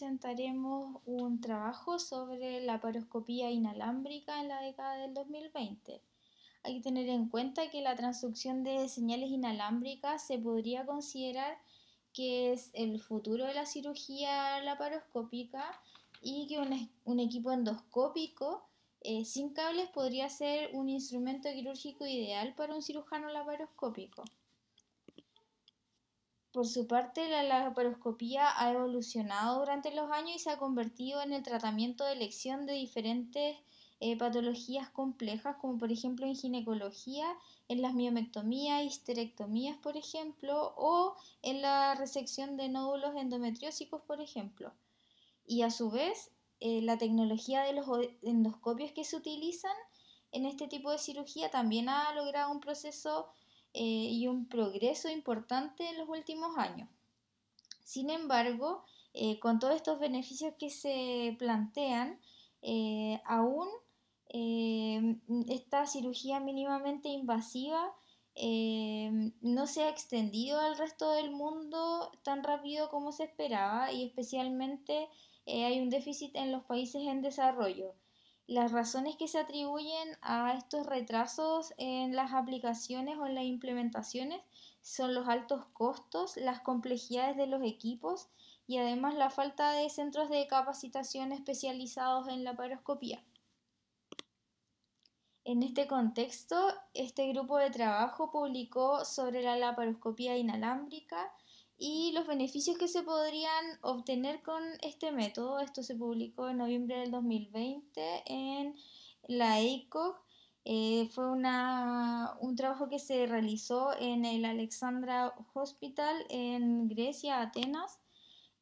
presentaremos un trabajo sobre la paroscopía inalámbrica en la década del 2020. Hay que tener en cuenta que la transducción de señales inalámbricas se podría considerar que es el futuro de la cirugía laparoscópica y que un, equipo endoscópico eh, sin cables podría ser un instrumento quirúrgico ideal para un cirujano laparoscópico. Por su parte, la laparoscopía ha evolucionado durante los años y se ha convertido en el tratamiento de elección de diferentes eh, patologías complejas, como por ejemplo en ginecología, en las miomectomías, histerectomías, por ejemplo, o en la resección de nódulos endometriósicos, por ejemplo. Y a su vez, eh, la tecnología de los endoscopios que se utilizan en este tipo de cirugía también ha logrado un proceso eh, y un progreso importante en los últimos años. Sin embargo, eh, con todos estos beneficios que se plantean, eh, aún esta cirugía mínimamente invasiva no se ha extendido al resto del mundo tan rápido como se esperaba y especialmente hay un déficit en los países en desarrollo las razones que se atribuyen a estos retrasos en las aplicaciones o en las implementaciones son los altos costos, las complejidades de los equipos y además la falta de centros de capacitación especializados en la En este contexto, este grupo de trabajo publicó sobre la laparoscopía inalámbrica y los beneficios que se podrían obtener con este método. Esto se publicó en noviembre del 2020 en la EICOG. Eh, fue un trabajo que se realizó en el Alexandra Hospital en Grecia, Atenas.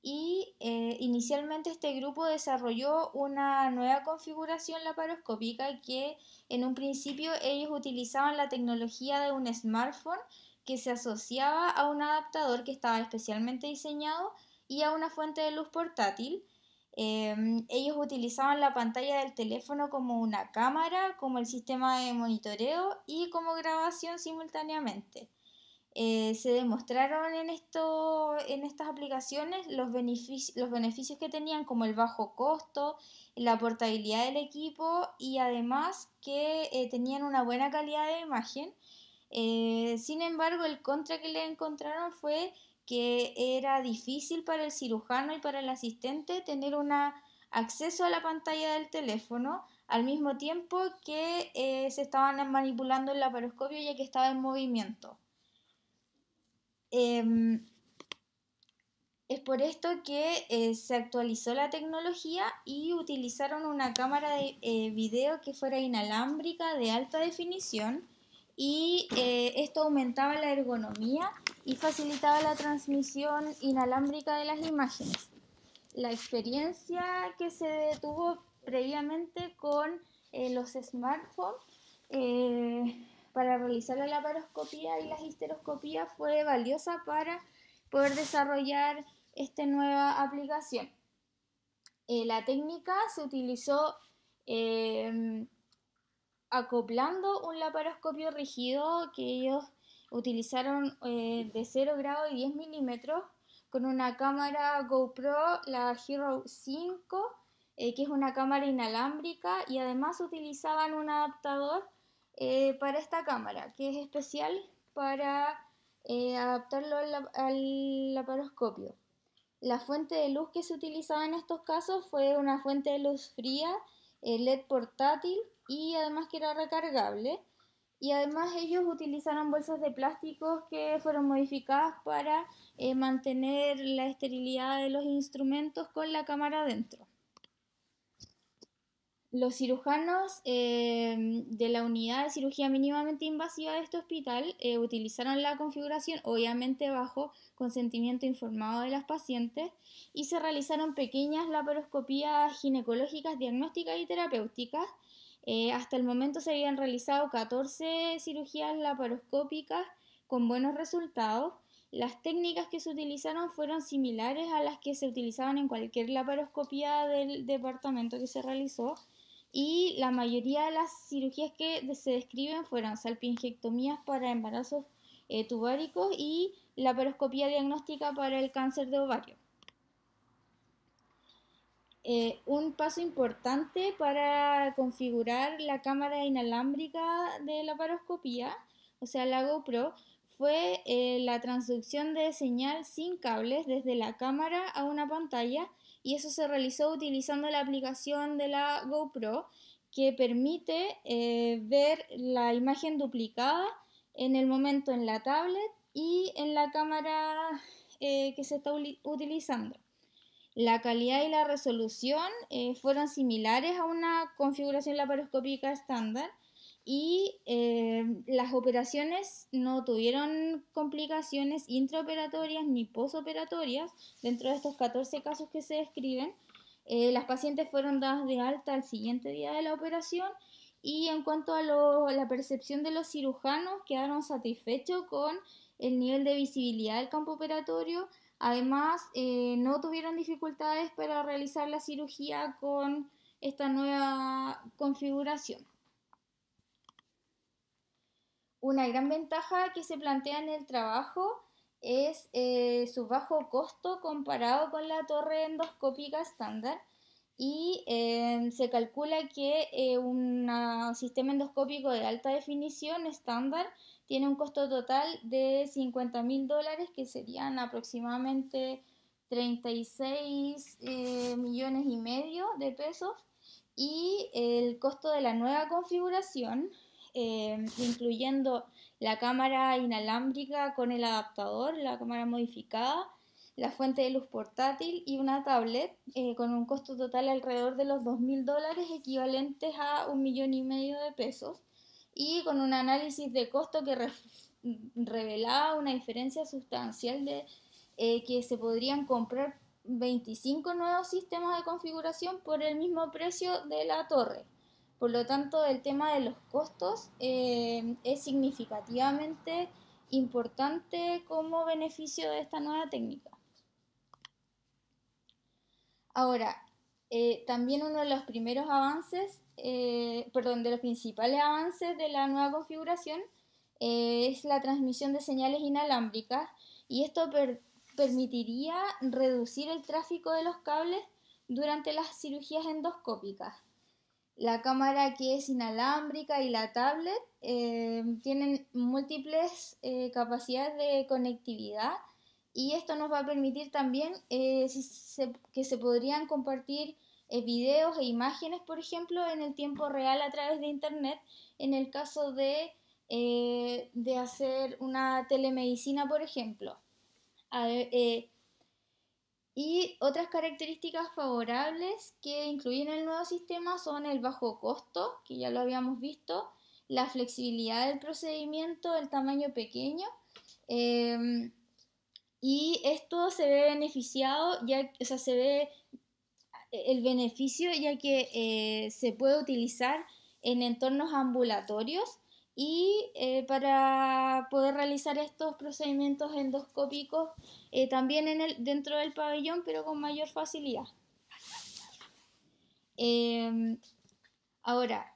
Y eh, inicialmente este grupo desarrolló una nueva configuración laparoscópica que en un principio ellos utilizaban la tecnología de un smartphone que se asociaba a un adaptador que estaba especialmente diseñado y a una fuente de luz portátil. Em, ellos utilizaban la pantalla del teléfono como una cámara, como el sistema de monitoreo y como grabación simultáneamente. Eh, se demostraron en, estas aplicaciones los, beneficios que tenían como el bajo costo, la portabilidad del equipo y además que eh, tenían una buena calidad de imagen eh, sin embargo, el contra que le encontraron fue que era difícil para el cirujano y para el asistente tener un acceso a la pantalla del teléfono al mismo tiempo que eh, se estaban manipulando el laparoscopio ya que estaba en movimiento. Em, es por esto que eh, se actualizó la tecnología y utilizaron una cámara de video que fuera inalámbrica de alta definición y eh, esto aumentaba la ergonomía y facilitaba la transmisión inalámbrica de las imágenes. La experiencia que se tuvo previamente con eh, los smartphones eh, para realizar la laparoscopía y la histeroscopías fue valiosa para poder desarrollar esta nueva aplicación. la técnica se utilizó acoplando un laparoscopio rígido que ellos utilizaron eh, de 0 grado y 10 milímetros con una cámara GoPro, la Hero 5, eh, que es una cámara inalámbrica y además utilizaban un adaptador eh, para esta cámara, que es especial para adaptarlo al laparoscopio. La fuente de luz que se utilizaba en estos casos fue una fuente de luz fría el LED portátil y además que era recargable. Y además ellos utilizaron bolsas de plástico que fueron modificadas para eh, mantener la esterilidad de los instrumentos con la cámara dentro. Los cirujanos eh, de la unidad de cirugía mínimamente invasiva de este hospital eh, utilizaron la configuración, obviamente bajo consentimiento informado de las pacientes, y se realizaron pequeñas laparoscopías ginecológicas diagnósticas y terapéuticas. Eh, hasta el momento se habían realizado 14 cirugías laparoscópicas con buenos resultados. Las técnicas que se utilizaron fueron similares a las que se utilizaban en cualquier laparoscopía del departamento que se realizó y la mayoría de las cirugías que se describen fueron salpingectomías para embarazos eh, tubáricos y paroscopía diagnóstica para el cáncer de ovario. Eh, un paso importante para configurar la cámara inalámbrica de la paroscopía, o sea, la GoPro, fue eh, la transducción de señal sin cables desde la cámara a una pantalla y eso se realizó utilizando la aplicación de la GoPro que permite eh, ver la imagen duplicada en el momento en la tablet y en la cámara eh, que se está utilizando. La calidad y la resolución eh, fueron similares a una configuración laparoscópica estándar, y eh, las operaciones no tuvieron complicaciones intraoperatorias ni posoperatorias dentro de estos 14 casos que se describen. Eh, las pacientes fueron dadas de alta al siguiente día de la operación y en cuanto a la percepción de los cirujanos, quedaron satisfechos con el nivel de visibilidad del campo operatorio. Además, eh, no tuvieron dificultades para realizar la cirugía con esta nueva configuración. Una gran ventaja que se plantea en el trabajo es eh, su bajo costo comparado con la torre endoscópica estándar y eh, se calcula que eh, un sistema endoscópico de alta definición estándar tiene un costo total de 50 mil dólares que serían aproximadamente 36 millones y medio de pesos y el costo de la nueva configuración Em, incluyendo la cámara inalámbrica con el adaptador, la cámara modificada, la fuente de luz portátil y una tablet eh, con un costo total alrededor de los 2.000 dólares equivalentes a un millón y medio de pesos y con un análisis de costo que revelaba una diferencia sustancial de eh, que se podrían comprar 25 nuevos sistemas de configuración por el mismo precio de la torre. Por lo tanto, el tema de los costos eh, es significativamente importante como beneficio de esta nueva técnica. Ahora, eh, también uno de los primeros avances, eh, perdón, de los principales avances de la nueva configuración es la transmisión de señales inalámbricas y esto permitiría reducir el tráfico de los cables durante las cirugías endoscópicas. La cámara que es inalámbrica y la tablet eh, tienen múltiples eh, capacidades de conectividad y esto nos va a permitir también eh, que se podrían compartir videos e imágenes, por ejemplo, en el tiempo real a través de Internet, en el caso de, de hacer una telemedicina, por ejemplo. Y otras características favorables que incluyen el nuevo sistema son el bajo costo, que ya lo habíamos visto, la flexibilidad del procedimiento, el tamaño pequeño. Em, y esto se ve beneficiado, ya, o sea, se ve el beneficio ya que eh, se puede utilizar en entornos ambulatorios y eh, para poder realizar estos procedimientos endoscópicos eh, también el, dentro del pabellón, pero con mayor facilidad. Em, ahora,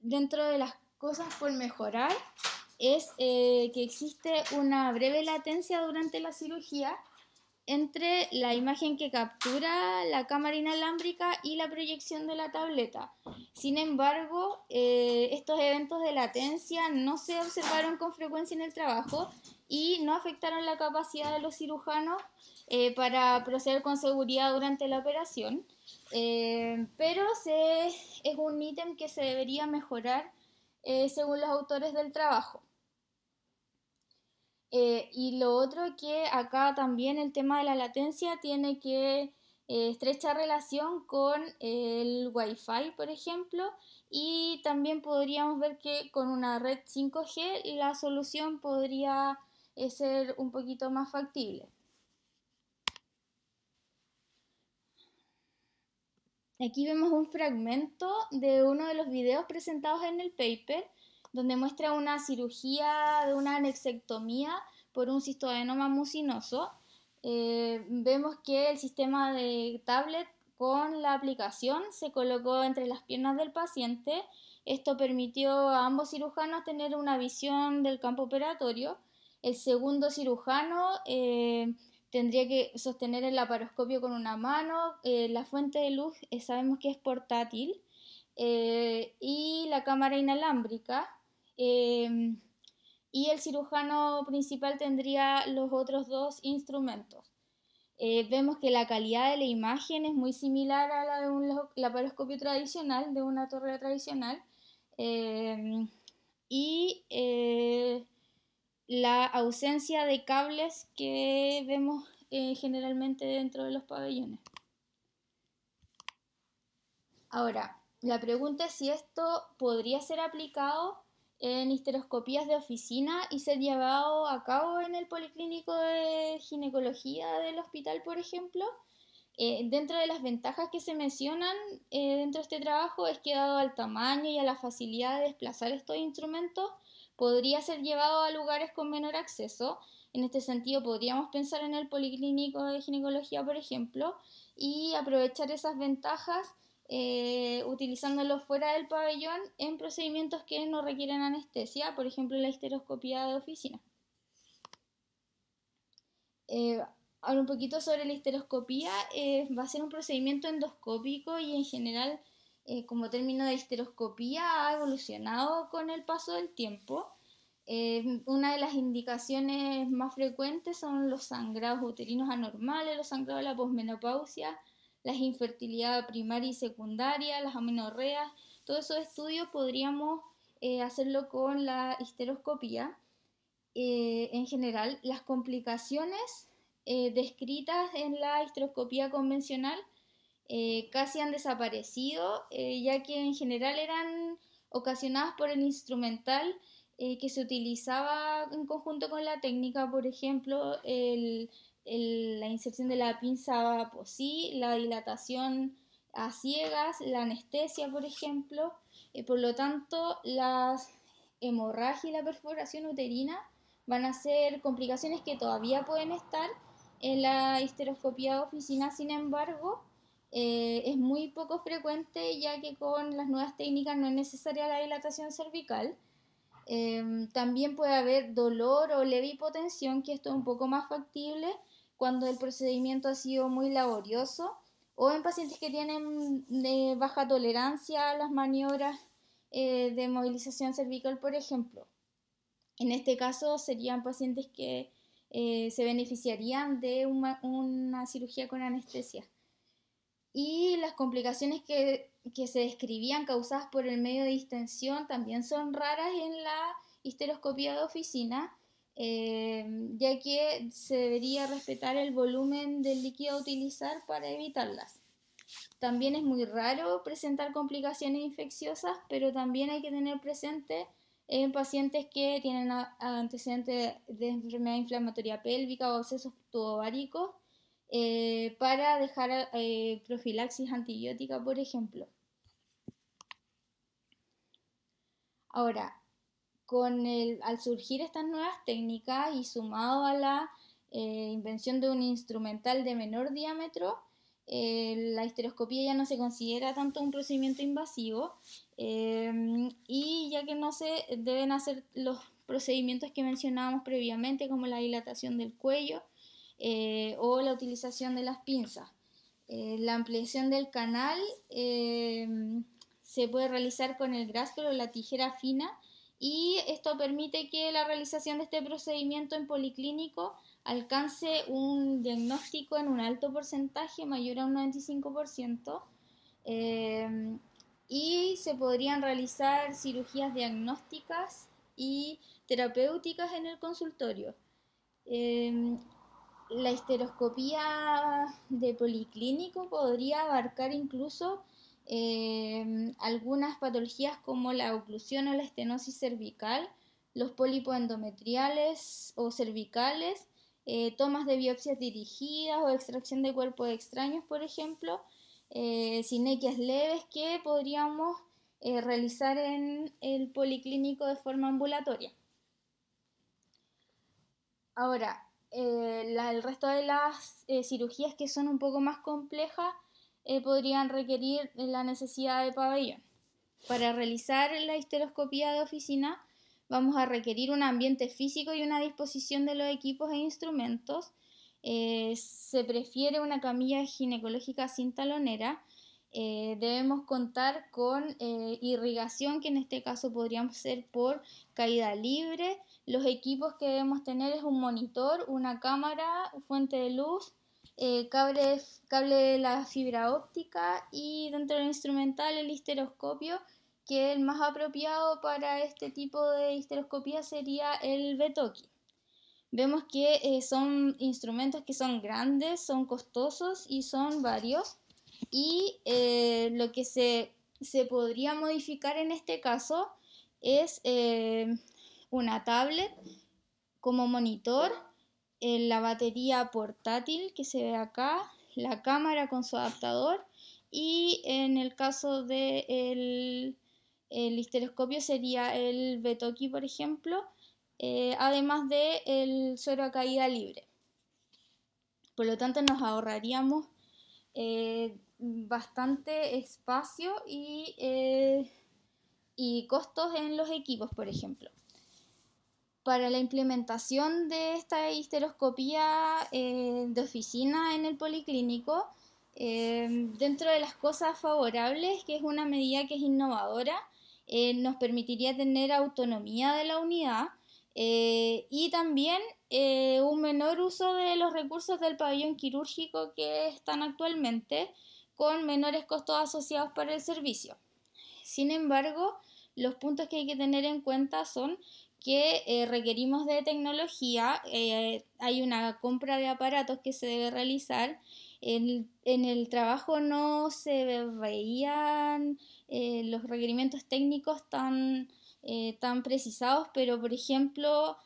dentro de las cosas por mejorar es eh, que existe una breve latencia durante la cirugía entre la imagen que captura la cámara inalámbrica y la proyección de la tableta. Sin embargo, eh, estos eventos de latencia no se observaron con frecuencia en el trabajo y no afectaron la capacidad de los cirujanos eh, para proceder con seguridad durante la operación, eh, pero es un ítem que se debería mejorar según los autores del trabajo. Eh, y lo otro que acá también el tema de la latencia tiene que estrechar estrecha relación con el Wi-Fi, por ejemplo, y también podríamos ver que con una red 5G la solución podría eh, ser un poquito más factible. Aquí vemos un fragmento de uno de los videos presentados en el paper donde muestra una cirugía de una anexectomía por un cistoadenoma mucinoso. Eh, vemos que el sistema de tablet con la aplicación se colocó entre las piernas del paciente. Esto permitió a ambos cirujanos tener una visión del campo operatorio. El segundo cirujano eh, tendría que sostener el laparoscopio con una mano. Eh, la fuente de luz sabemos que es portátil. y la cámara inalámbrica Em, y el cirujano principal tendría los otros dos instrumentos. Eh, vemos que la calidad de la imagen es muy similar a la de un laparoscopio tradicional, de una torre tradicional. Em, y eh, la ausencia de cables que vemos eh, generalmente dentro de los pabellones. Ahora, la pregunta es si esto podría ser aplicado en histeroscopías de oficina y ser llevado a cabo en el Policlínico de Ginecología del hospital, por ejemplo. Eh, dentro de las ventajas que se mencionan eh, dentro de este trabajo es que dado al tamaño y a la facilidad de desplazar estos instrumentos, podría ser llevado a lugares con menor acceso. En este sentido, podríamos pensar en el Policlínico de Ginecología, por ejemplo, y aprovechar esas ventajas eh, utilizándolo fuera del pabellón en procedimientos que no requieren anestesia, por ejemplo la histeroscopía de oficina. Eh, ahora un poquito sobre la histeroscopía, eh, va a ser un procedimiento endoscópico y en general eh, como término de histeroscopía ha evolucionado con el paso del tiempo. una de las indicaciones más frecuentes son los sangrados uterinos anormales, los sangrados de la posmenopausia, las infertilidad primaria y secundaria, las amenorreas, todos esos estudios podríamos eh, hacerlo con la histeroscopía. Eh, en general, las complicaciones eh, descritas en la histeroscopía convencional casi han desaparecido, ya que en general eran ocasionadas por el instrumental que se utilizaba en conjunto con la técnica, por ejemplo, el la inserción de la pinza por pues sí, la dilatación a ciegas, la anestesia, por ejemplo. Eh, por lo tanto, la hemorragia y la perforación uterina van a ser complicaciones que todavía pueden estar en la histeroscopia de oficina, sin embargo, eh, es muy poco frecuente ya que con las nuevas técnicas no es necesaria la dilatación cervical. Eh, también puede haber dolor o leve hipotensión, que esto es un poco más factible, cuando el procedimiento ha sido muy laborioso o en pacientes que tienen de eh, baja tolerancia a las maniobras eh, de movilización cervical, por ejemplo. En este caso serían pacientes que eh, se beneficiarían de una, cirugía con anestesia. Y las complicaciones que, que, se describían causadas por el medio de distensión también son raras en la histeroscopia de oficina Em, ya que se debería respetar el volumen del líquido a utilizar para evitarlas. También es muy raro presentar complicaciones infecciosas, pero también hay que tener presente en pacientes que tienen antecedentes de enfermedad inflamatoria pélvica o abscesos tubováricos eh, para dejar eh, profilaxis antibiótica, por ejemplo. Ahora, con el, al surgir estas nuevas técnicas y sumado a la eh, invención de un instrumental de menor diámetro, eh, la histeroscopía ya no se considera tanto un procedimiento invasivo eh, y ya que no se deben hacer los procedimientos que mencionábamos previamente como la dilatación del cuello o la utilización de las pinzas. la ampliación del canal se puede realizar con el gráfico o la tijera fina y esto permite que la realización de este procedimiento en policlínico alcance un diagnóstico en un alto porcentaje, mayor a un 95%, eh, y se podrían realizar cirugías diagnósticas y terapéuticas en el consultorio. Eh, la histeroscopía de policlínico podría abarcar incluso Em, algunas patologías como la oclusión o la estenosis cervical, los pólipos endometriales o cervicales, eh, tomas de biopsias dirigidas o extracción de cuerpos extraños, por ejemplo, eh, sinequias leves que podríamos eh, realizar en el policlínico de forma ambulatoria. Ahora, eh, el resto de las cirugías que son un poco más complejas eh, podrían requerir la necesidad de pabellón. Para realizar la histeroscopía de oficina vamos a requerir un ambiente físico y una disposición de los equipos e instrumentos. Eh, se prefiere una camilla ginecológica sin talonera. Eh, debemos contar con irrigación, que en este caso podríamos ser por caída libre. Los equipos que debemos tener es un monitor, una cámara, fuente de luz, eh, cable, de la fibra óptica y dentro del instrumental el histeroscopio, que el más apropiado para este tipo de histeroscopía sería el Betoki. Vemos que eh, son instrumentos que son grandes, son costosos y son varios. Y eh, lo que se, se, podría modificar en este caso es una tablet como monitor la batería portátil que se ve acá, la cámara con su adaptador y en el caso del de sería el Betoki, por ejemplo, eh, además de suero a caída libre. Por lo tanto, nos ahorraríamos eh, bastante espacio eh, y costos en los equipos, por ejemplo para la implementación de esta histeroscopía eh, de oficina en el policlínico, eh, dentro de las cosas favorables, que es una medida que es innovadora, eh, nos permitiría tener autonomía de la unidad y también un menor uso de los recursos del pabellón quirúrgico que están actualmente, con menores costos asociados para el servicio. Sin embargo, los puntos que hay que tener en cuenta son que eh, requerimos de tecnología, eh, hay una compra de aparatos que se debe realizar. En, el trabajo no se veían eh, los requerimientos técnicos tan, precisados, pero por ejemplo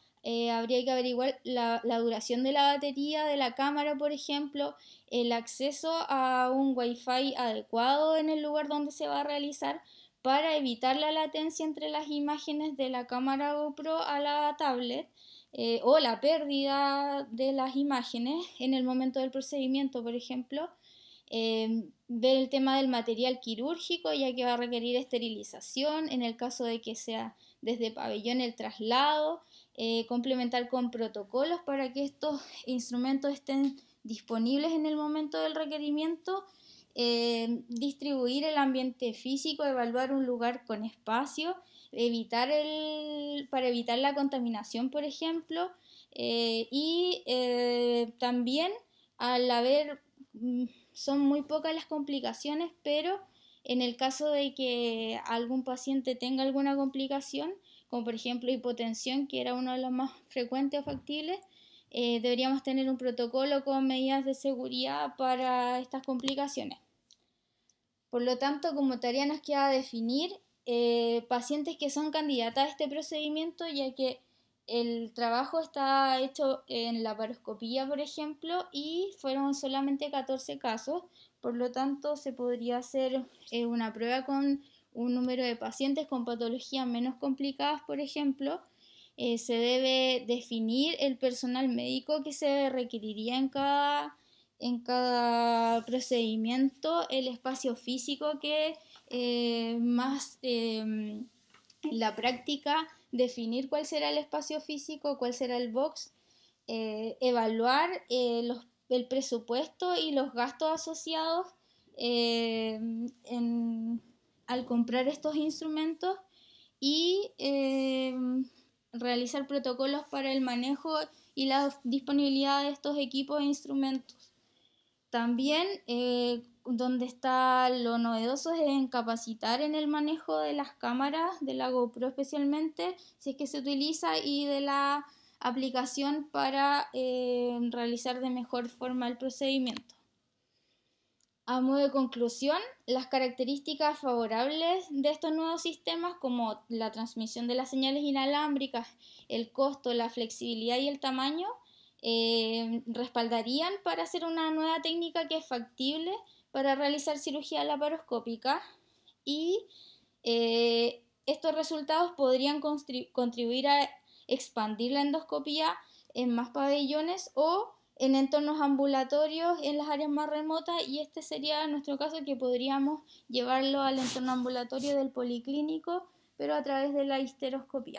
habría que averiguar la, duración de la batería de la cámara, por ejemplo, el acceso a un wifi adecuado en el lugar donde se va a realizar para evitar la latencia entre las imágenes de la cámara GoPro a la tablet eh, o la pérdida de las imágenes en el momento del procedimiento, por ejemplo, em, ver el tema del material quirúrgico, ya que va a requerir esterilización en el caso de que sea desde pabellón el traslado, eh, complementar con protocolos para que estos instrumentos estén disponibles en el momento del requerimiento Em, distribuir el ambiente físico, evaluar un lugar con espacio, evitar el, para evitar la contaminación, por ejemplo, eh, y eh, también al haber, mm, son muy pocas las complicaciones, pero en el caso de que algún paciente tenga alguna complicación, como por ejemplo hipotensión, que era uno de los más frecuentes o factibles, eh, deberíamos tener un protocolo con medidas de seguridad para estas complicaciones. Por lo tanto, como tarea nos queda definir eh, pacientes que son candidatas a este procedimiento, ya que el trabajo está hecho en la paroscopía, por ejemplo, y fueron solamente 14 casos, por lo tanto se podría hacer eh, una prueba con un número de pacientes con patologías menos complicadas, por ejemplo. Eh, se debe definir el personal médico que se requeriría en cada en cada procedimiento el espacio físico que eh, más em, la práctica definir cuál será el espacio físico, cuál será el box, eh, evaluar eh, el presupuesto y los gastos asociados al comprar estos instrumentos y em, realizar protocolos para el manejo y la disponibilidad de estos equipos e instrumentos. También eh, donde está lo novedoso es en capacitar en el manejo de las cámaras, de la GoPro especialmente, si es que se utiliza, y de la aplicación para eh, realizar de mejor forma el procedimiento. A modo de conclusión, las características favorables de estos nuevos sistemas, como la transmisión de las señales inalámbricas, el costo, la flexibilidad y el tamaño, Em, respaldarían para hacer una nueva técnica que es factible para realizar cirugía laparoscópica y eh, estos resultados podrían contribuir a expandir la endoscopía en más pabellones o en entornos ambulatorios en las áreas más remotas y este sería nuestro caso que podríamos llevarlo al entorno ambulatorio del policlínico pero a través de la histeroscopía.